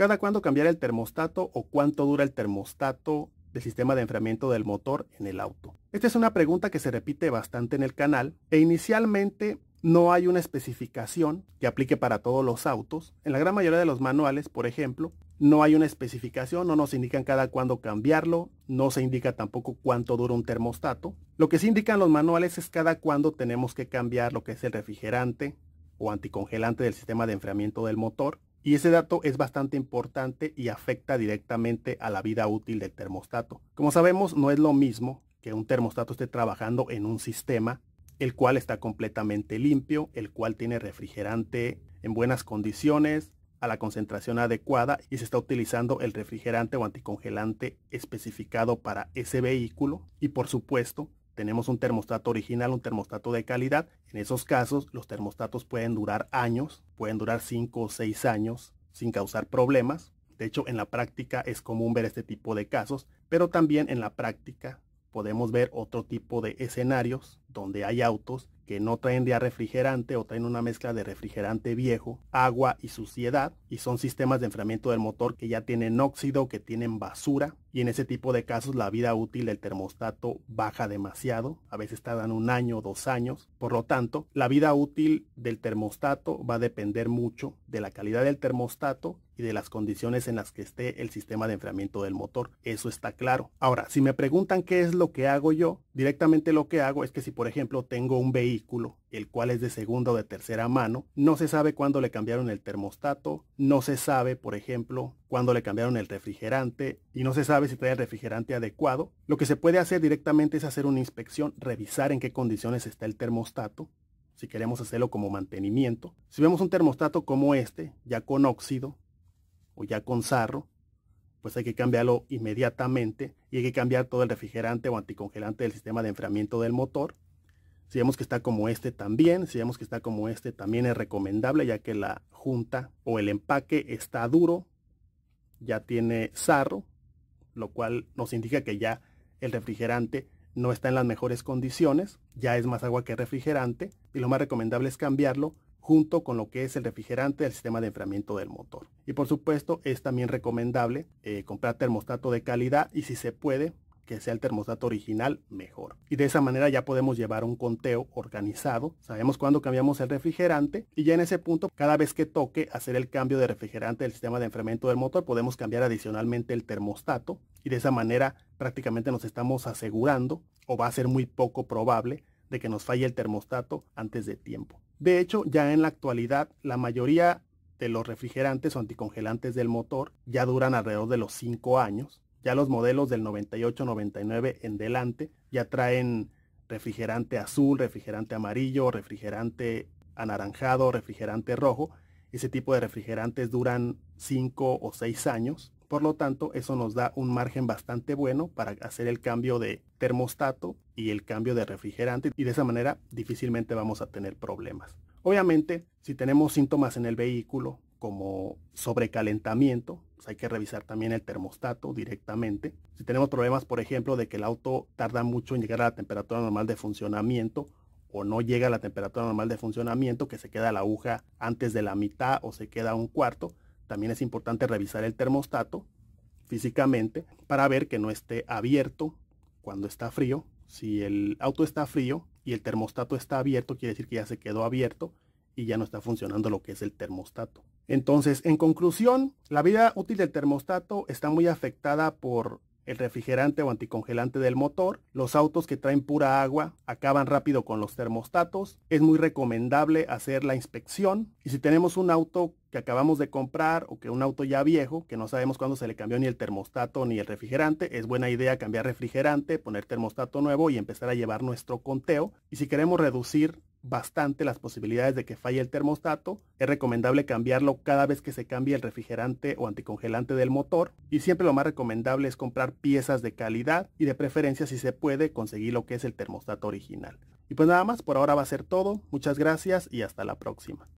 ¿Cada cuándo cambiar el termostato o cuánto dura el termostato del sistema de enfriamiento del motor en el auto? Esta es una pregunta que se repite bastante en el canal e inicialmente no hay una especificación que aplique para todos los autos. En la gran mayoría de los manuales, por ejemplo, no hay una especificación, no nos indican cada cuándo cambiarlo, no se indica tampoco cuánto dura un termostato. Lo que sí indican los manuales es cada cuándo tenemos que cambiar lo que es el refrigerante o anticongelante del sistema de enfriamiento del motor y ese dato es bastante importante y afecta directamente a la vida útil del termostato. Como sabemos, no es lo mismo que un termostato esté trabajando en un sistema el cual está completamente limpio, el cual tiene refrigerante en buenas condiciones, a la concentración adecuada y se está utilizando el refrigerante o anticongelante especificado para ese vehículo y por supuesto tenemos un termostato original, un termostato de calidad. En esos casos los termostatos pueden durar años pueden durar 5 o 6 años sin causar problemas. De hecho, en la práctica es común ver este tipo de casos, pero también en la práctica podemos ver otro tipo de escenarios donde hay autos que no traen ya refrigerante o traen una mezcla de refrigerante viejo, agua y suciedad, y son sistemas de enfriamiento del motor que ya tienen óxido, que tienen basura, y en ese tipo de casos la vida útil del termostato baja demasiado, a veces tardan un año o dos años. Por lo tanto, la vida útil del termostato va a depender mucho de la calidad del termostato y de las condiciones en las que esté el sistema de enfriamiento del motor. Eso está claro. Ahora, si me preguntan qué es lo que hago yo, directamente lo que hago es que si por ejemplo tengo un vehículo, el cual es de segunda o de tercera mano, no se sabe cuándo le cambiaron el termostato, no se sabe, por ejemplo, cuando le cambiaron el refrigerante y no se sabe si trae el refrigerante adecuado, lo que se puede hacer directamente es hacer una inspección, revisar en qué condiciones está el termostato, si queremos hacerlo como mantenimiento. Si vemos un termostato como este, ya con óxido o ya con sarro, pues hay que cambiarlo inmediatamente y hay que cambiar todo el refrigerante o anticongelante del sistema de enfriamiento del motor. Si vemos que está como este también, si vemos que está como este también es recomendable ya que la junta o el empaque está duro, ya tiene sarro, lo cual nos indica que ya el refrigerante no está en las mejores condiciones, ya es más agua que refrigerante y lo más recomendable es cambiarlo junto con lo que es el refrigerante del sistema de enfriamiento del motor. Y por supuesto es también recomendable eh, comprar termostato de calidad y si se puede que sea el termostato original, mejor. Y de esa manera ya podemos llevar un conteo organizado. Sabemos cuándo cambiamos el refrigerante y ya en ese punto, cada vez que toque hacer el cambio de refrigerante del sistema de enfriamiento del motor, podemos cambiar adicionalmente el termostato y de esa manera prácticamente nos estamos asegurando o va a ser muy poco probable de que nos falle el termostato antes de tiempo. De hecho, ya en la actualidad, la mayoría de los refrigerantes o anticongelantes del motor ya duran alrededor de los 5 años ya los modelos del 98-99 en delante ya traen refrigerante azul, refrigerante amarillo, refrigerante anaranjado, refrigerante rojo. Ese tipo de refrigerantes duran 5 o 6 años. Por lo tanto, eso nos da un margen bastante bueno para hacer el cambio de termostato y el cambio de refrigerante y de esa manera difícilmente vamos a tener problemas. Obviamente, si tenemos síntomas en el vehículo como sobrecalentamiento, pues, hay que revisar también el termostato directamente. Si tenemos problemas, por ejemplo, de que el auto tarda mucho en llegar a la temperatura normal de funcionamiento o no llega a la temperatura normal de funcionamiento, que se queda la aguja antes de la mitad o se queda un cuarto, también es importante revisar el termostato físicamente para ver que no esté abierto cuando está frío. Si el auto está frío y el termostato está abierto, quiere decir que ya se quedó abierto y ya no está funcionando lo que es el termostato. Entonces, en conclusión, la vida útil del termostato está muy afectada por el refrigerante o anticongelante del motor. Los autos que traen pura agua acaban rápido con los termostatos. Es muy recomendable hacer la inspección. Y si tenemos un auto que acabamos de comprar o que un auto ya viejo, que no sabemos cuándo se le cambió ni el termostato ni el refrigerante, es buena idea cambiar refrigerante, poner termostato nuevo y empezar a llevar nuestro conteo. Y si queremos reducir bastante las posibilidades de que falle el termostato. Es recomendable cambiarlo cada vez que se cambie el refrigerante o anticongelante del motor. Y siempre lo más recomendable es comprar piezas de calidad y de preferencia si se puede conseguir lo que es el termostato original. Y pues nada más, por ahora va a ser todo. Muchas gracias y hasta la próxima.